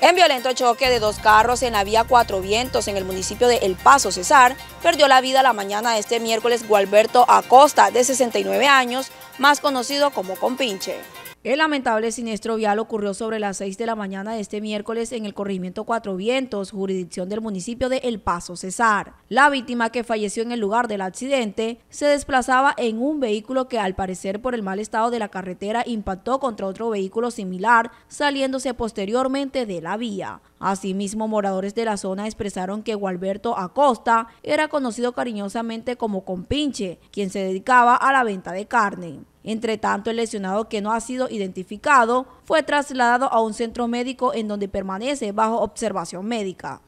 En violento choque de dos carros en la vía Cuatro Vientos en el municipio de El Paso, Cesar, perdió la vida la mañana de este miércoles Gualberto Acosta, de 69 años, más conocido como Compinche. El lamentable siniestro vial ocurrió sobre las 6 de la mañana de este miércoles en el corrimiento Cuatro Vientos, jurisdicción del municipio de El Paso Cesar. La víctima que falleció en el lugar del accidente se desplazaba en un vehículo que al parecer por el mal estado de la carretera impactó contra otro vehículo similar, saliéndose posteriormente de la vía. Asimismo, moradores de la zona expresaron que Gualberto Acosta era conocido cariñosamente como Compinche, quien se dedicaba a la venta de carne. Entre tanto, el lesionado que no ha sido identificado fue trasladado a un centro médico en donde permanece bajo observación médica.